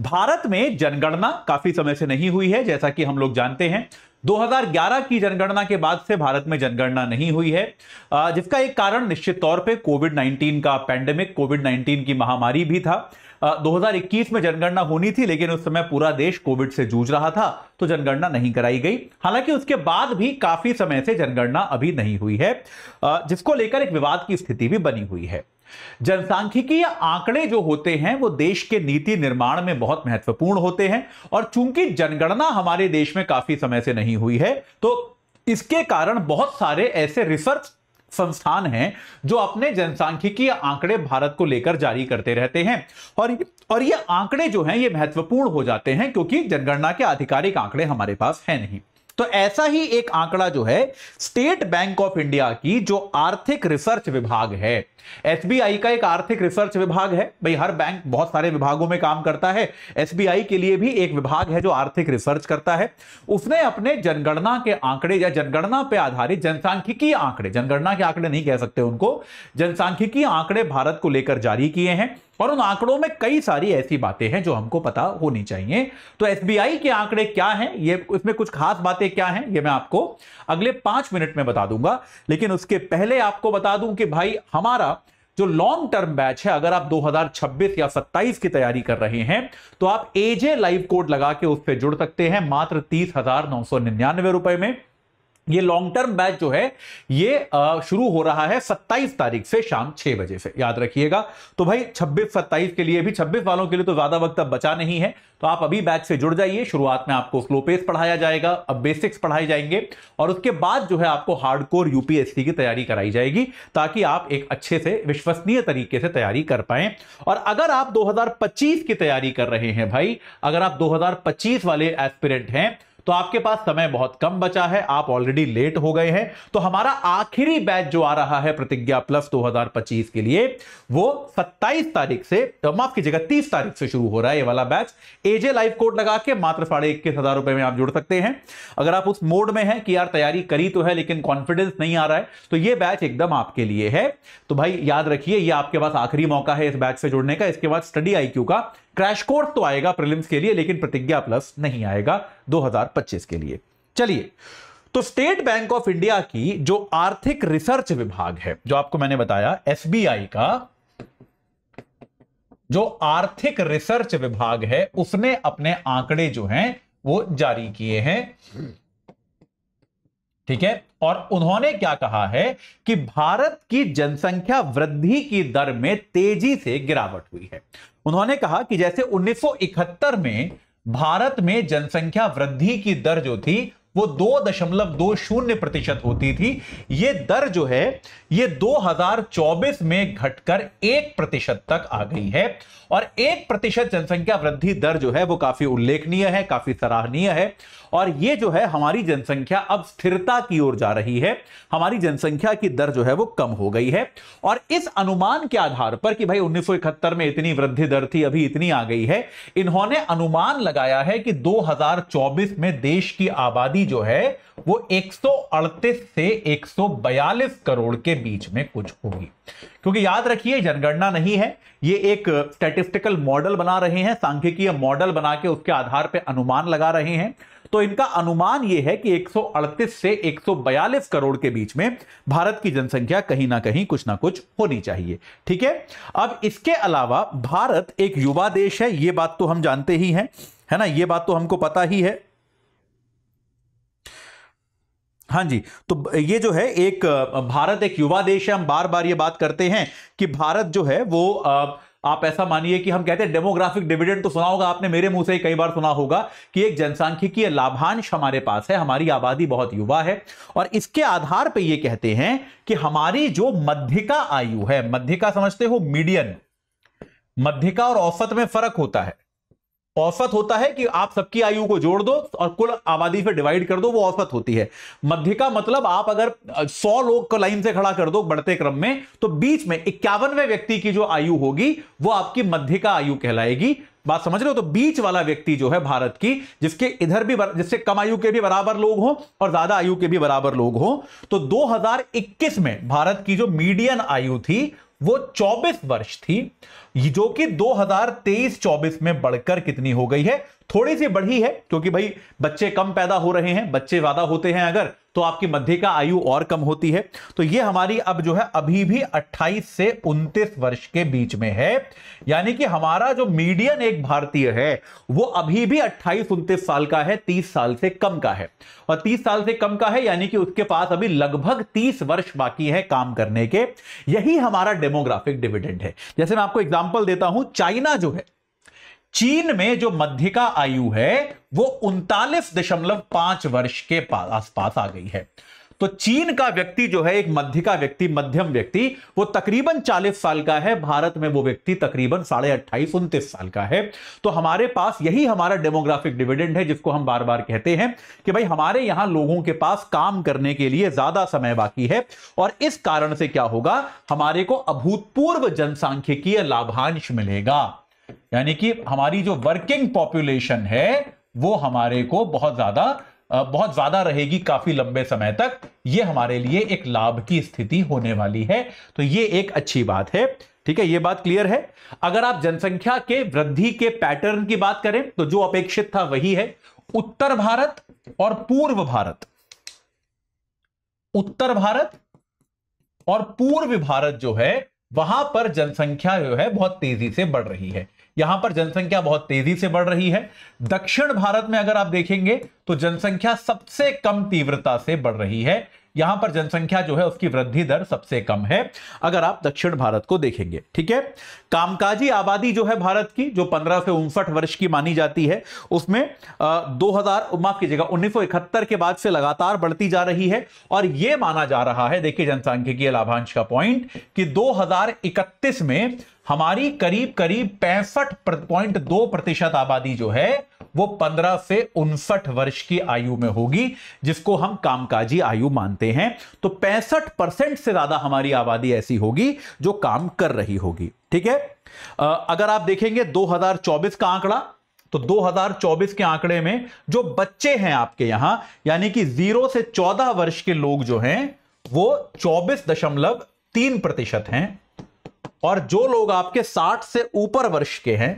भारत में जनगणना काफी समय से नहीं हुई है जैसा कि हम लोग जानते हैं 2011 की जनगणना के बाद से भारत में जनगणना नहीं हुई है जिसका एक कारण निश्चित तौर पे कोविड 19 का पैंडेमिक कोविड 19 की महामारी भी था 2021 में जनगणना होनी थी लेकिन उस समय पूरा देश कोविड से जूझ रहा था तो जनगणना नहीं कराई गई हालांकि उसके बाद भी काफी समय से जनगणना अभी नहीं हुई है जिसको लेकर एक विवाद की स्थिति भी बनी हुई है जनसांख्यिकीय आंकड़े जो होते हैं वो देश के नीति निर्माण में बहुत महत्वपूर्ण होते हैं और चूंकि जनगणना हमारे देश में काफी समय से नहीं हुई है तो इसके कारण बहुत सारे ऐसे रिसर्च संस्थान हैं जो अपने जनसांख्यिकीय आंकड़े भारत को लेकर जारी करते रहते हैं और और ये आंकड़े जो हैं ये महत्वपूर्ण हो जाते हैं क्योंकि जनगणना के आधिकारिक आंकड़े हमारे पास है नहीं तो ऐसा ही एक आंकड़ा जो है स्टेट बैंक ऑफ इंडिया की जो आर्थिक रिसर्च विभाग है एसबीआई का एक आर्थिक रिसर्च विभाग है भाई हर बैंक बहुत सारे विभागों में काम करता है एसबीआई के लिए भी एक विभाग है जो आर्थिक रिसर्च करता है उसने अपने जनगणना के आंकड़े या जनगणना पे आधारित जनसांख्यिकी आंकड़े जनगणना के आंकड़े नहीं कह सकते उनको जनसांख्यिकी आंकड़े भारत को लेकर जारी किए हैं और उन आंकड़ों में कई सारी ऐसी बातें हैं जो हमको पता होनी चाहिए तो एसबीआई के आंकड़े क्या हैं ये इसमें कुछ खास बातें क्या हैं ये मैं आपको अगले पांच मिनट में बता दूंगा लेकिन उसके पहले आपको बता दूं कि भाई हमारा जो लॉन्ग टर्म बैच है अगर आप 2026 या 27 की तैयारी कर रहे हैं तो आप एजे लाइव कोड लगा के उस पर जुड़ सकते हैं मात्र तीस हजार नौ सौ निन्यानवे रुपए में ये लॉन्ग टर्म बैच जो है ये शुरू हो रहा है 27 तारीख से शाम 6 बजे से याद रखिएगा तो भाई 26 27 के लिए भी 26 वालों के लिए तो ज्यादा वक्त अब बचा नहीं है तो आप अभी बैच से जुड़ जाइए शुरुआत में आपको स्लो पेस पढ़ाया जाएगा अब बेसिक्स पढ़ाए जाएंगे और उसके बाद जो है आपको हार्ड कोर यूपीएससी की तैयारी कराई जाएगी ताकि आप एक अच्छे से विश्वसनीय तरीके से तैयारी कर पाए और अगर आप दो की तैयारी कर रहे हैं भाई अगर आप दो वाले एस्पिरेंट हैं तो आपके पास समय बहुत कम बचा है आप ऑलरेडी लेट हो गए हैं तो हमारा आखिरी बैच जो आ रहा है प्रतिज्ञा प्लस 2025 के लिए वो 27 तारीख से तो माफ कीजिएगा 30 तारीख से शुरू हो रहा है ये वाला बैच एजे लाइव कोड लगा के मात्र साढ़े इक्कीस हजार रुपए में आप जुड़ सकते हैं अगर आप उस मोड में है कि यार तैयारी करी तो है लेकिन कॉन्फिडेंस नहीं आ रहा है तो ये बैच एकदम आपके लिए है तो भाई याद रखिए ये आपके पास आखिरी मौका है इस बैच से जुड़ने का इसके बाद स्टडी आई का क्रैश कोर्स तो आएगा प्रिलिम्स के लिए लेकिन प्रतिज्ञा प्लस नहीं आएगा 2025 के लिए चलिए तो स्टेट बैंक ऑफ इंडिया की जो आर्थिक रिसर्च विभाग है जो आपको मैंने बताया एसबीआई का जो आर्थिक रिसर्च विभाग है उसने अपने आंकड़े जो हैं वो जारी किए हैं ठीक है और उन्होंने क्या कहा है कि भारत की जनसंख्या वृद्धि की दर में तेजी से गिरावट हुई है उन्होंने कहा कि जैसे 1971 में भारत में जनसंख्या वृद्धि की दर जो थी वो दो दशमलव दो शून्य प्रतिशत होती थी ये दर जो है ये 2024 में घटकर एक प्रतिशत तक आ गई है और एक प्रतिशत जनसंख्या वृद्धि दर जो है वो काफी उल्लेखनीय है काफी सराहनीय है और ये जो है हमारी जनसंख्या अब स्थिरता की ओर जा रही है हमारी जनसंख्या की दर जो है वो कम हो गई है और इस अनुमान के आधार पर कि भाई उन्नीस में इतनी वृद्धि दर थी अभी इतनी आ गई है इन्होंने अनुमान लगाया है कि दो में देश की आबादी राशि जो है वो 138 से 142 करोड़ के बीच में कुछ होगी क्योंकि याद रखिए जनगणना नहीं है ये एक स्टेटिस्टिकल मॉडल बना रहे हैं सांख्यिकीय मॉडल बना के उसके आधार पर अनुमान लगा रहे हैं तो इनका अनुमान यह है कि 138 से 142 करोड़ के बीच में भारत की जनसंख्या कहीं ना कहीं कुछ ना कुछ होनी चाहिए ठीक है अब इसके अलावा भारत एक युवा देश है यह बात तो हम जानते ही हैं है ना ये बात तो हमको पता ही है हाँ जी तो ये जो है एक भारत एक युवा देश है हम बार बार ये बात करते हैं कि भारत जो है वो आप ऐसा मानिए कि हम कहते हैं डेमोग्राफिक डिविडेंड तो सुना होगा आपने मेरे मुंह से ही कई बार सुना होगा कि एक जनसांख्यिकीय लाभांश हमारे पास है हमारी आबादी बहुत युवा है और इसके आधार पर यह कहते हैं कि हमारी जो मध्यिका आयु है मध्यिका समझते हो मीडियन मध्यिका और औसत में फर्क होता है औसत होता है कि आप सबकी आयु को जोड़ दो और कुल आबादी पे डिवाइड कर दो वो औसत होती है मध्य का मतलब आप अगर 100 लोग को लाइन से खड़ा कर दो बढ़ते क्रम में तो बीच में इक्यावनवे व्यक्ति की जो आयु होगी वो आपकी मध्य का आयु कहलाएगी बात समझ रहे हो तो बीच वाला व्यक्ति जो है भारत की जिसके इधर भी जिससे कम आयु के भी बराबर लोग हों और ज्यादा आयु के भी बराबर लोग हों तो 2021 में भारत की जो मीडियन आयु थी वो 24 वर्ष थी जो कि 2023-24 में बढ़कर कितनी हो गई है थोड़ी सी बढ़ी है क्योंकि भाई बच्चे कम पैदा हो रहे हैं बच्चे ज्यादा होते हैं अगर तो आपकी मध्य का आयु और कम होती है तो ये हमारी अब जो है अभी भी 28 से 29 वर्ष के बीच में है यानी कि हमारा जो मीडियन एक भारतीय है वो अभी भी 28 29 साल का है 30 साल से कम का है और 30 साल से कम का है यानी कि उसके पास अभी लगभग 30 वर्ष बाकी है काम करने के यही हमारा डेमोग्राफिक डिविडेंड है जैसे मैं आपको एग्जाम्पल देता हूं चाइना जो है चीन में जो मध्य का आयु है वो उनतालीस दशमलव पांच वर्ष के आसपास आ गई है तो चीन का व्यक्ति जो है एक मध्य का व्यक्ति मध्यम व्यक्ति वो तकरीबन 40 साल का है भारत में वो व्यक्ति तकरीबन साढ़े अट्ठाईस उनतीस साल का है तो हमारे पास यही हमारा डेमोग्राफिक डिविडेंड है जिसको हम बार बार कहते हैं कि भाई हमारे यहां लोगों के पास काम करने के लिए ज्यादा समय बाकी है और इस कारण से क्या होगा हमारे को अभूतपूर्व जनसांख्यिकीय लाभांश मिलेगा यानी कि हमारी जो वर्किंग पॉपुलेशन है वो हमारे को बहुत ज्यादा बहुत ज्यादा रहेगी काफी लंबे समय तक ये हमारे लिए एक लाभ की स्थिति होने वाली है तो ये एक अच्छी बात है ठीक है ये बात क्लियर है अगर आप जनसंख्या के वृद्धि के पैटर्न की बात करें तो जो अपेक्षित था वही है उत्तर भारत और पूर्व भारत उत्तर भारत और पूर्व भारत जो है वहां पर जनसंख्या जो है बहुत तेजी से बढ़ रही है यहां पर जनसंख्या बहुत तेजी से बढ़ रही है दक्षिण भारत में अगर आप देखेंगे तो जनसंख्या सबसे कम तीव्रता से बढ़ रही है यहां पर जनसंख्या जो है उसकी वृद्धि दर सबसे कम है अगर आप दक्षिण भारत को देखेंगे ठीक है कामकाजी आबादी जो है भारत की जो 15 से उनसठ वर्ष की मानी जाती है उसमें दो हजार माफ कीजिएगा इकहत्तर के बाद से लगातार बढ़ती जा रही है और यह माना जा रहा है देखिए जनसंख्यकीय लाभांश का पॉइंट कि दो में हमारी करीब करीब पैंसठ पॉइंट दो प्रतिशत आबादी जो है वो पंद्रह से उनसठ वर्ष की आयु में होगी जिसको हम कामकाजी आयु मानते हैं तो पैंसठ परसेंट से ज्यादा हमारी आबादी ऐसी होगी जो काम कर रही होगी ठीक है अगर आप देखेंगे 2024 का आंकड़ा तो 2024 के आंकड़े में जो बच्चे हैं आपके यहां यानी कि जीरो से चौदह वर्ष के लोग जो हैं वो चौबीस दशमलव तीन प्रतिशत हैं और जो लोग आपके 60 से ऊपर वर्ष के हैं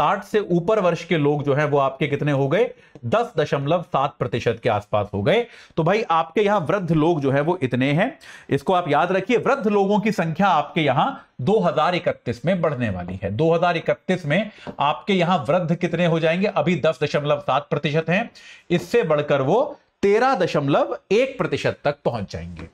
60 से ऊपर वर्ष के लोग जो हैं वो आपके कितने हो गए दस दशमलव सात प्रतिशत के आसपास हो गए तो भाई आपके यहां वृद्ध लोग जो है वो इतने हैं इसको आप याद रखिए वृद्ध लोगों की संख्या आपके यहां 2031 में बढ़ने वाली है 2031 में आपके यहां वृद्ध कितने हो जाएंगे अभी दस दशमलव सात प्रतिशत है इससे बढ़कर वो तेरह दशमलव एक प्रतिशत तक पहुंच जाएंगे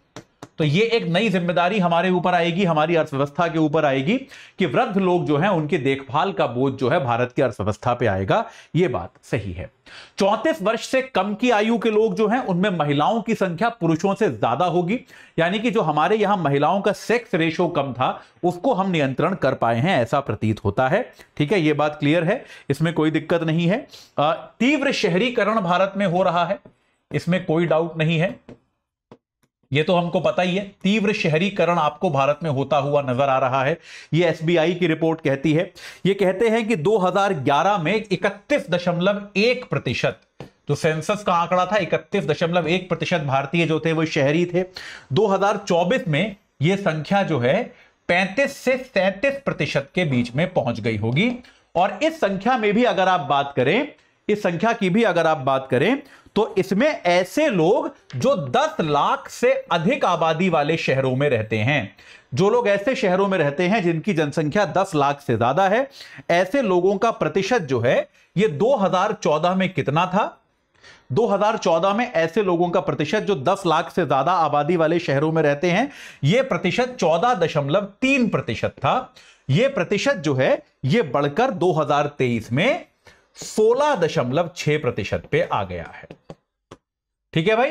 तो ये एक नई जिम्मेदारी हमारे ऊपर आएगी हमारी अर्थव्यवस्था के ऊपर आएगी कि वृद्ध लोग जो हैं उनकी देखभाल का बोझ जो है भारत की अर्थव्यवस्था पे आएगा ये बात सही है चौंतीस वर्ष से कम की आयु के लोग जो हैं उनमें महिलाओं की संख्या पुरुषों से ज्यादा होगी यानी कि जो हमारे यहां महिलाओं का सेक्स रेशो कम था उसको हम नियंत्रण कर पाए हैं ऐसा प्रतीत होता है ठीक है ये बात क्लियर है इसमें कोई दिक्कत नहीं है तीव्र शहरीकरण भारत में हो रहा है इसमें कोई डाउट नहीं है ये तो हमको पता ही है तीव्र शहरीकरण आपको भारत में होता हुआ नजर आ रहा है ये एसबीआई की रिपोर्ट कहती है ये कहते हैं कि 2011 में इकतीस दशमलव एक प्रतिशत जो सेंसस का आंकड़ा था इकतीस दशमलव एक प्रतिशत भारतीय जो थे वो शहरी थे 2024 में ये संख्या जो है 35 से 37 प्रतिशत के बीच में पहुंच गई होगी और इस संख्या में भी अगर आप बात करें इस संख्या की भी अगर आप बात करें तो इसमें ऐसे लोग जो 10 लाख से अधिक आबादी वाले शहरों में रहते हैं जो लोग ऐसे शहरों में रहते हैं जिनकी जनसंख्या 10 लाख से ज्यादा है ऐसे लोगों का प्रतिशत जो है ये 2014 में कितना था 2014 में ऐसे लोगों का प्रतिशत जो 10 लाख से ज्यादा आबादी वाले शहरों में रहते हैं यह प्रतिशत चौदह प्रतिशत था यह प्रतिशत जो है यह बढ़कर 2023 में 16.6 प्रतिशत पे आ गया है ठीक है भाई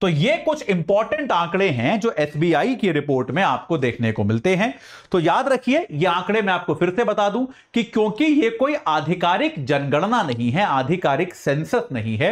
तो ये कुछ इंपॉर्टेंट आंकड़े हैं जो एसबीआई की रिपोर्ट में आपको देखने को मिलते हैं तो याद रखिए ये आंकड़े मैं आपको फिर से बता दूं कि क्योंकि ये कोई आधिकारिक जनगणना नहीं है आधिकारिक सेंसस नहीं है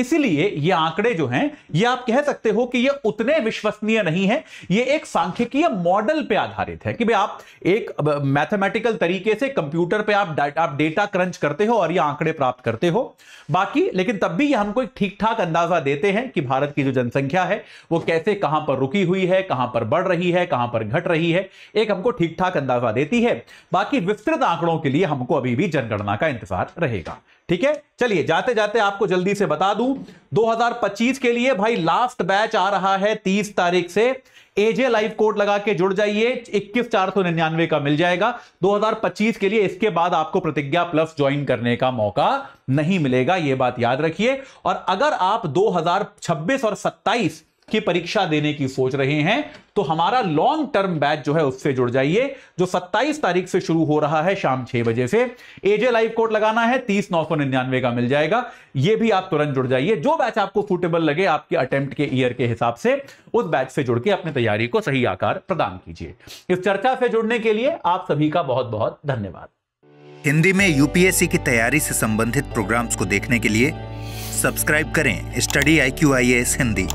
इसीलिए ये आंकड़े जो हैं ये आप कह सकते हो कि ये उतने विश्वसनीय नहीं है ये एक सांख्यिकीय मॉडल पर आधारित है कि भाई आप एक मैथमेटिकल तरीके से कंप्यूटर पर आप आप डेटा क्रंच करते हो और ये आंकड़े प्राप्त करते हो बाकी लेकिन तब भी ये हमको एक ठीक ठाक अंदाजा देते हैं कि भारत की जो जनसंख्या है वो कैसे कहां पर रुकी हुई है कहां पर बढ़ रही है कहां पर घट रही है एक हमको ठीक ठाक अंदाजा देती है बाकी विस्तृत आंकड़ों के लिए हमको अभी भी जनगणना का इंतजार रहेगा ठीक है चलिए जाते जाते आपको जल्दी से बता दूं 2025 के लिए भाई लास्ट बैच आ रहा है 30 तारीख से एजे लाइव कोड लगा के जुड़ जाइए इक्कीस चार सौ निन्यानवे का मिल जाएगा 2025 के लिए इसके बाद आपको प्रतिज्ञा प्लस ज्वाइन करने का मौका नहीं मिलेगा यह बात याद रखिए और अगर आप 2026 और 27 की परीक्षा देने की सोच रहे हैं तो हमारा लॉन्ग टर्म बैच जो है उससे जुड़ जाइए जो 27 तारीख से शुरू हो रहा है शाम 6 बजे से एजे लाइव कोड लगाना है तीस नौ सौ निन्यानवे का मिल जाएगा ये भी आप तुरंत जुड़ जाइए जो बैच आपको सूटेबल लगे आपके अटेम्प्ट के ईयर के हिसाब से उस बैच से जुड़ के अपनी तैयारी को सही आकार प्रदान कीजिए इस चर्चा से जुड़ने के लिए आप सभी का बहुत बहुत धन्यवाद हिंदी में यूपीएससी की तैयारी से संबंधित प्रोग्राम्स को देखने के लिए सब्सक्राइब करें study I Q I S Hindi